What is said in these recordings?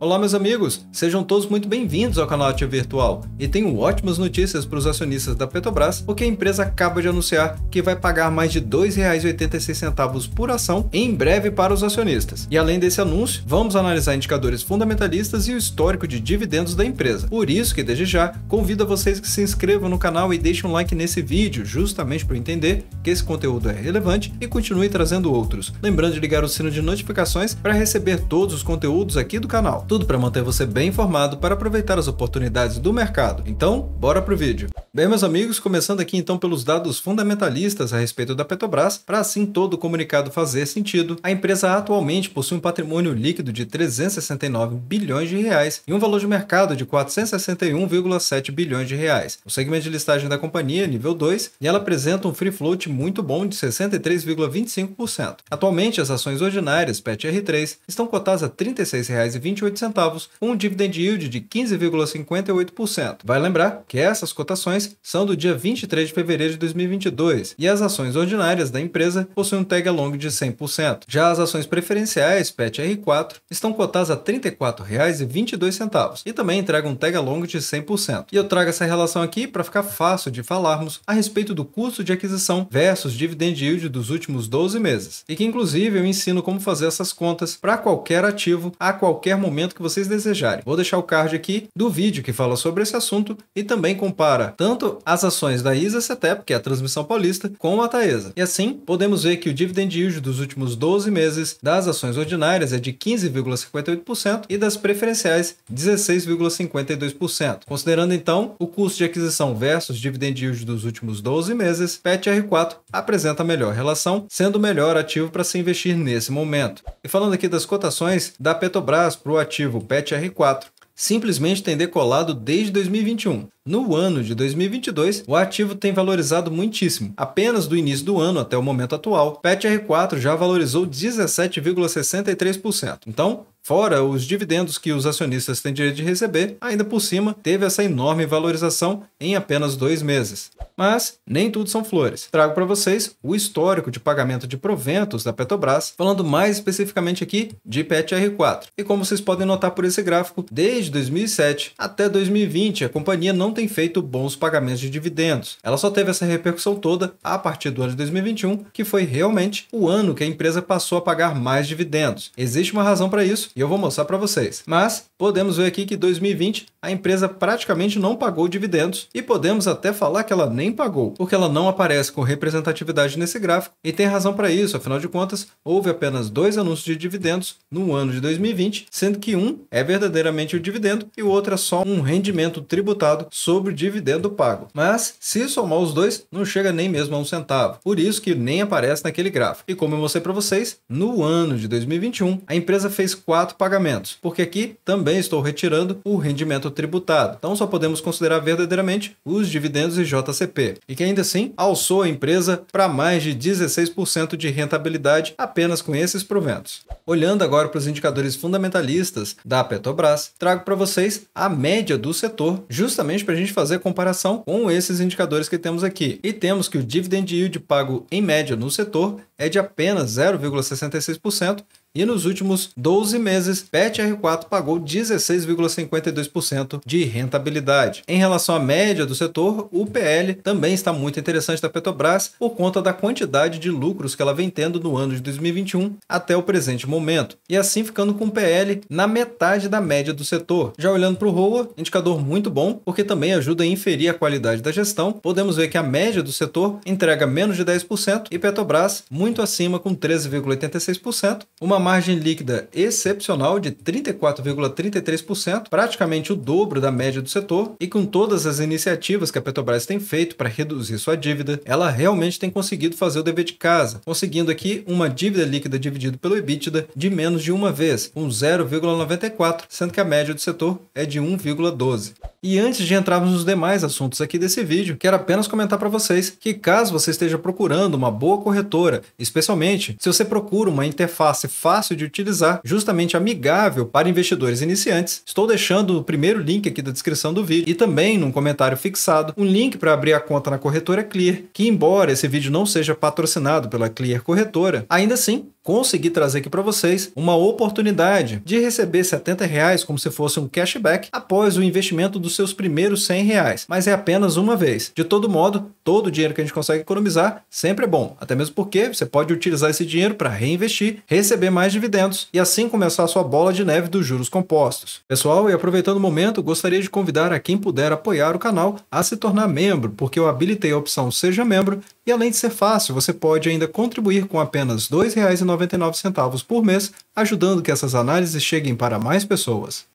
Olá, meus amigos, sejam todos muito bem-vindos ao canal Ativa Virtual e tenho ótimas notícias para os acionistas da Petrobras, porque a empresa acaba de anunciar que vai pagar mais de R$ 2,86 por ação em breve para os acionistas. E além desse anúncio, vamos analisar indicadores fundamentalistas e o histórico de dividendos da empresa. Por isso que, desde já, convido a vocês que se inscrevam no canal e deixem um like nesse vídeo, justamente para entender que esse conteúdo é relevante e continue trazendo outros. Lembrando de ligar o sino de notificações para receber todos os conteúdos aqui do canal tudo para manter você bem informado para aproveitar as oportunidades do mercado. Então, bora pro vídeo. Bem, meus amigos, começando aqui então pelos dados fundamentalistas a respeito da Petrobras, para assim todo o comunicado fazer sentido, a empresa atualmente possui um patrimônio líquido de 369 bilhões de reais e um valor de mercado de 461,7 bilhões de reais. O segmento de listagem da companhia nível 2 e ela apresenta um free float muito bom de 63,25%. Atualmente, as ações ordinárias PET R3 estão cotadas a R$ 36,28 centavos, um dividend yield de 15,58%. Vai lembrar que essas cotações são do dia 23 de fevereiro de 2022 e as ações ordinárias da empresa possuem um tag along de 100%. Já as ações preferenciais PET R4 estão cotadas a R$ 34,22 e também entregam um tag along de 100%. E eu trago essa relação aqui para ficar fácil de falarmos a respeito do custo de aquisição versus dividend yield dos últimos 12 meses. E que inclusive eu ensino como fazer essas contas para qualquer ativo a qualquer momento momento que vocês desejarem. Vou deixar o card aqui do vídeo que fala sobre esse assunto e também compara tanto as ações da ISA CETEP, que é a transmissão paulista, com a Taesa. E assim, podemos ver que o dividend yield dos últimos 12 meses das ações ordinárias é de 15,58% e das preferenciais 16,52%. Considerando então o custo de aquisição versus dividend yield dos últimos 12 meses, PETR4 apresenta a melhor relação, sendo o melhor ativo para se investir nesse momento. E falando aqui das cotações da Petrobras para o ativo corporativo PET R4 simplesmente tem decolado desde 2021. No ano de 2022, o ativo tem valorizado muitíssimo. Apenas do início do ano até o momento atual, PET R4 já valorizou 17,63%. Então, Fora os dividendos que os acionistas têm direito de receber, ainda por cima teve essa enorme valorização em apenas dois meses. Mas nem tudo são flores. Trago para vocês o histórico de pagamento de proventos da Petrobras, falando mais especificamente aqui de PetR4. E como vocês podem notar por esse gráfico, desde 2007 até 2020 a companhia não tem feito bons pagamentos de dividendos. Ela só teve essa repercussão toda a partir do ano de 2021, que foi realmente o ano que a empresa passou a pagar mais dividendos. Existe uma razão para isso e eu vou mostrar para vocês. Mas podemos ver aqui que 2020 a empresa praticamente não pagou dividendos e podemos até falar que ela nem pagou, porque ela não aparece com representatividade nesse gráfico e tem razão para isso, afinal de contas, houve apenas dois anúncios de dividendos no ano de 2020, sendo que um é verdadeiramente o dividendo e o outro é só um rendimento tributado sobre o dividendo pago. Mas se somar os dois, não chega nem mesmo a um centavo, por isso que nem aparece naquele gráfico. E como eu mostrei para vocês, no ano de 2021, a empresa fez quatro quatro pagamentos, porque aqui também estou retirando o rendimento tributado. Então só podemos considerar verdadeiramente os dividendos e JCP, e que ainda assim alçou a empresa para mais de 16% de rentabilidade apenas com esses proventos. Olhando agora para os indicadores fundamentalistas da Petrobras, trago para vocês a média do setor, justamente para a gente fazer comparação com esses indicadores que temos aqui. E temos que o dividend yield pago em média no setor é de apenas 0,66% e nos últimos 12 meses, PetR4 pagou 16,52% de rentabilidade. Em relação à média do setor, o PL também está muito interessante da Petrobras por conta da quantidade de lucros que ela vem tendo no ano de 2021 até o presente momento. E assim ficando com o PL na metade da média do setor. Já olhando para o ROA, indicador muito bom, porque também ajuda a inferir a qualidade da gestão. Podemos ver que a média do setor entrega menos de 10% e Petrobras muito acima com 13,86%, uma margem líquida excepcional de 34,33%, praticamente o dobro da média do setor, e com todas as iniciativas que a Petrobras tem feito para reduzir sua dívida, ela realmente tem conseguido fazer o dever de casa, conseguindo aqui uma dívida líquida dividida pelo EBITDA de menos de uma vez, um 0,94, sendo que a média do setor é de 1,12. E antes de entrarmos nos demais assuntos aqui desse vídeo, quero apenas comentar para vocês que caso você esteja procurando uma boa corretora, especialmente se você procura uma interface fácil de utilizar, justamente amigável para investidores iniciantes, estou deixando o primeiro link aqui da descrição do vídeo e também num comentário fixado um link para abrir a conta na corretora Clear, que embora esse vídeo não seja patrocinado pela Clear Corretora, ainda assim consegui trazer aqui para vocês uma oportunidade de receber 70 reais como se fosse um cashback após o investimento dos seus primeiros 100 reais, mas é apenas uma vez. De todo modo, todo o dinheiro que a gente consegue economizar sempre é bom, até mesmo porque você pode utilizar esse dinheiro para reinvestir, receber mais dividendos e assim começar a sua bola de neve dos juros compostos. Pessoal, e aproveitando o momento, gostaria de convidar a quem puder apoiar o canal a se tornar membro, porque eu habilitei a opção Seja Membro e além de ser fácil, você pode ainda contribuir com apenas R$ 2,90 por mês, ajudando que essas análises cheguem para mais pessoas.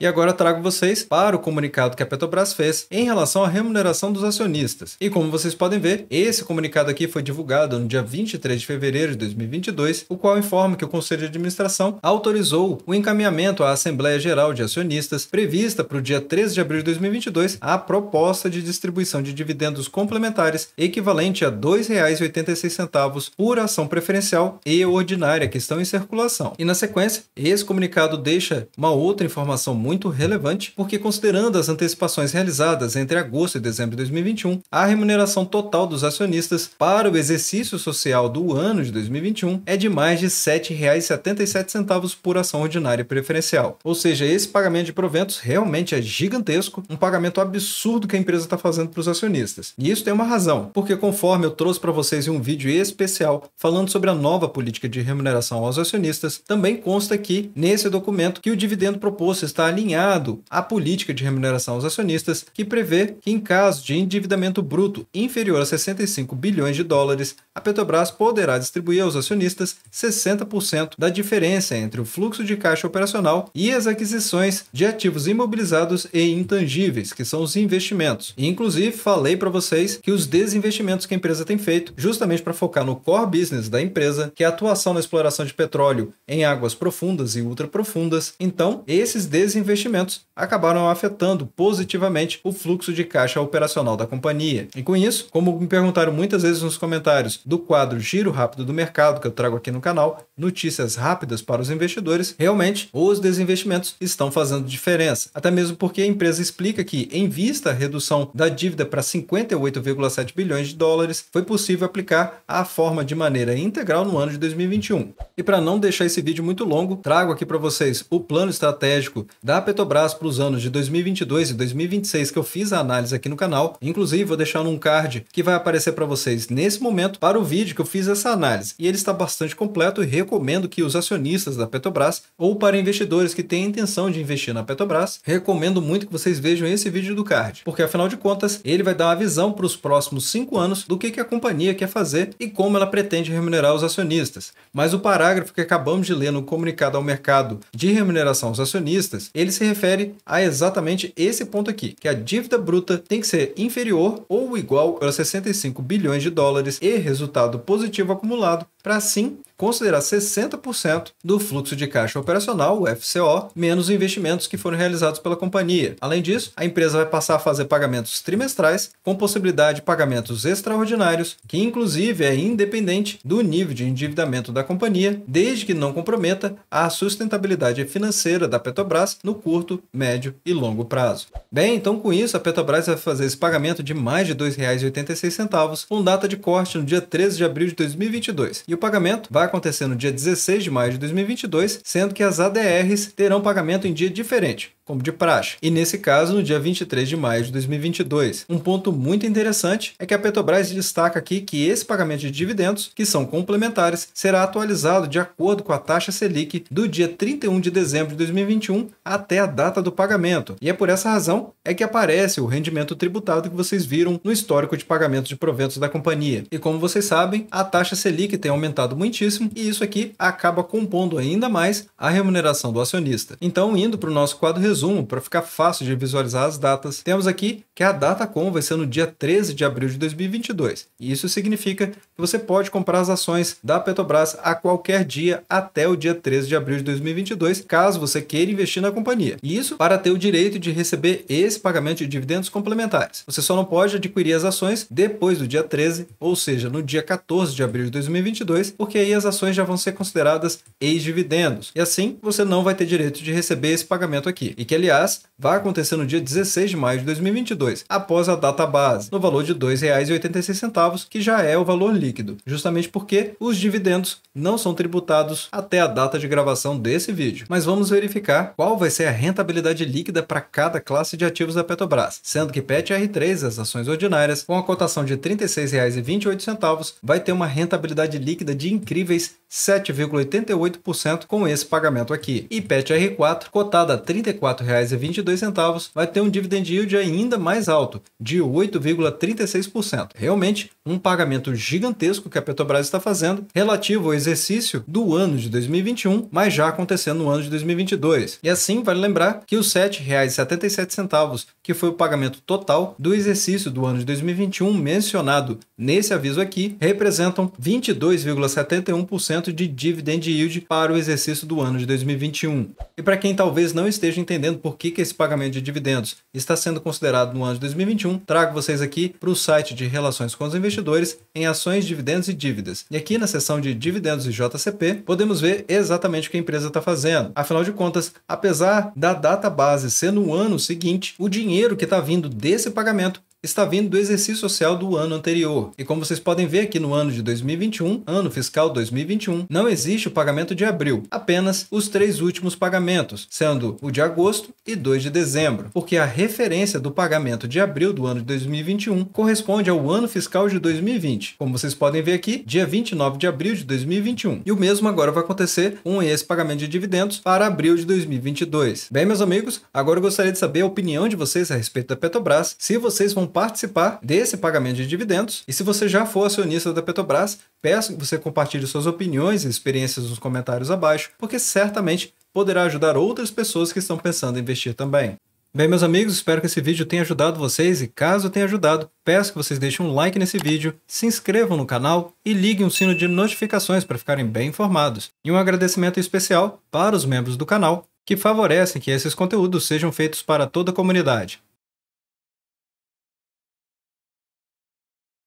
E agora trago vocês para o comunicado que a Petrobras fez em relação à remuneração dos acionistas. E como vocês podem ver, esse comunicado aqui foi divulgado no dia 23 de fevereiro de 2022, o qual informa que o Conselho de Administração autorizou o encaminhamento à Assembleia Geral de Acionistas, prevista para o dia 13 de abril de 2022, a proposta de distribuição de dividendos complementares equivalente a R$ 2,86 por ação preferencial e ordinária que estão em circulação. E na sequência, esse comunicado deixa uma outra informação informação muito relevante, porque considerando as antecipações realizadas entre agosto e dezembro de 2021, a remuneração total dos acionistas para o exercício social do ano de 2021 é de mais de R$ 7,77 por ação ordinária preferencial. Ou seja, esse pagamento de proventos realmente é gigantesco, um pagamento absurdo que a empresa está fazendo para os acionistas. E isso tem uma razão, porque conforme eu trouxe para vocês em um vídeo especial falando sobre a nova política de remuneração aos acionistas, também consta aqui nesse documento que o dividendo proposto está está alinhado à política de remuneração aos acionistas, que prevê que, em caso de endividamento bruto inferior a 65 bilhões de dólares, a Petrobras poderá distribuir aos acionistas 60% da diferença entre o fluxo de caixa operacional e as aquisições de ativos imobilizados e intangíveis, que são os investimentos. E, inclusive, falei para vocês que os desinvestimentos que a empresa tem feito, justamente para focar no core business da empresa, que é a atuação na exploração de petróleo em águas profundas e ultraprofundas, então esses desinvestimentos acabaram afetando positivamente o fluxo de caixa operacional da companhia. E com isso, como me perguntaram muitas vezes nos comentários, do quadro Giro Rápido do Mercado, que eu trago aqui no canal, notícias rápidas para os investidores, realmente os desinvestimentos estão fazendo diferença. Até mesmo porque a empresa explica que, em vista à redução da dívida para 58,7 bilhões de dólares, foi possível aplicar a forma de maneira integral no ano de 2021. E para não deixar esse vídeo muito longo, trago aqui para vocês o plano estratégico da Petrobras para os anos de 2022 e 2026 que eu fiz a análise aqui no canal. Inclusive, vou deixar num card que vai aparecer para vocês nesse momento para para o vídeo que eu fiz essa análise. E ele está bastante completo e recomendo que os acionistas da Petrobras ou para investidores que têm a intenção de investir na Petrobras, recomendo muito que vocês vejam esse vídeo do card, porque afinal de contas ele vai dar uma visão para os próximos cinco anos do que, que a companhia quer fazer e como ela pretende remunerar os acionistas. Mas o parágrafo que acabamos de ler no comunicado ao mercado de remuneração aos acionistas, ele se refere a exatamente esse ponto aqui, que a dívida bruta tem que ser inferior ou igual a 65 bilhões de dólares e resultado positivo acumulado para assim considerar 60% do fluxo de caixa operacional, o FCO, menos investimentos que foram realizados pela companhia. Além disso, a empresa vai passar a fazer pagamentos trimestrais, com possibilidade de pagamentos extraordinários, que inclusive é independente do nível de endividamento da companhia, desde que não comprometa a sustentabilidade financeira da Petrobras no curto, médio e longo prazo. Bem, então com isso, a Petrobras vai fazer esse pagamento de mais de R$ 2,86, com data de corte no dia 13 de abril de 2022 e o pagamento vai acontecer no dia 16 de maio de 2022, sendo que as ADRs terão pagamento em dia diferente como de praxe. E nesse caso, no dia 23 de maio de 2022. Um ponto muito interessante é que a Petrobras destaca aqui que esse pagamento de dividendos, que são complementares, será atualizado de acordo com a taxa Selic do dia 31 de dezembro de 2021 até a data do pagamento. E é por essa razão é que aparece o rendimento tributado que vocês viram no histórico de pagamento de proventos da companhia. E como vocês sabem, a taxa Selic tem aumentado muitíssimo e isso aqui acaba compondo ainda mais a remuneração do acionista. Então, indo para o nosso quadro resumo, resumo, para ficar fácil de visualizar as datas, temos aqui que a data com vai ser no dia 13 de abril de 2022. E isso significa que você pode comprar as ações da Petrobras a qualquer dia até o dia 13 de abril de 2022, caso você queira investir na companhia. E isso para ter o direito de receber esse pagamento de dividendos complementares. Você só não pode adquirir as ações depois do dia 13, ou seja, no dia 14 de abril de 2022, porque aí as ações já vão ser consideradas ex-dividendos. E assim, você não vai ter direito de receber esse pagamento aqui e que, aliás, vai acontecer no dia 16 de maio de 2022, após a data base, no valor de R$ 2,86, que já é o valor líquido, justamente porque os dividendos não são tributados até a data de gravação desse vídeo. Mas vamos verificar qual vai ser a rentabilidade líquida para cada classe de ativos da Petrobras, sendo que PET R3, as ações ordinárias, com a cotação de R$ 36,28, vai ter uma rentabilidade líquida de incríveis 7,88% com esse pagamento aqui. E PET R4, cotada a R$ 34 R$ 4,22, vai ter um dividend yield ainda mais alto, de 8,36%. Realmente, um pagamento gigantesco que a Petrobras está fazendo relativo ao exercício do ano de 2021, mas já acontecendo no ano de 2022. E assim, vale lembrar que os R$ 7,77, que foi o pagamento total do exercício do ano de 2021 mencionado nesse aviso aqui, representam 22,71% de dividend yield para o exercício do ano de 2021. E para quem talvez não esteja entendendo entendendo por que, que esse pagamento de dividendos está sendo considerado no ano de 2021, trago vocês aqui para o site de Relações com os Investidores em Ações, Dividendos e Dívidas. E aqui na seção de Dividendos e JCP, podemos ver exatamente o que a empresa está fazendo. Afinal de contas, apesar da data base ser no ano seguinte, o dinheiro que está vindo desse pagamento está vindo do exercício social do ano anterior. E como vocês podem ver aqui no ano de 2021, ano fiscal 2021, não existe o pagamento de abril, apenas os três últimos pagamentos, sendo o de agosto e dois de dezembro, porque a referência do pagamento de abril do ano de 2021 corresponde ao ano fiscal de 2020. Como vocês podem ver aqui, dia 29 de abril de 2021. E o mesmo agora vai acontecer com esse pagamento de dividendos para abril de 2022. Bem, meus amigos, agora eu gostaria de saber a opinião de vocês a respeito da Petrobras, se vocês vão participar desse pagamento de dividendos. E se você já for acionista da Petrobras, peço que você compartilhe suas opiniões e experiências nos comentários abaixo, porque certamente poderá ajudar outras pessoas que estão pensando em investir também. Bem, meus amigos, espero que esse vídeo tenha ajudado vocês e caso tenha ajudado, peço que vocês deixem um like nesse vídeo, se inscrevam no canal e liguem o sino de notificações para ficarem bem informados. E um agradecimento especial para os membros do canal que favorecem que esses conteúdos sejam feitos para toda a comunidade.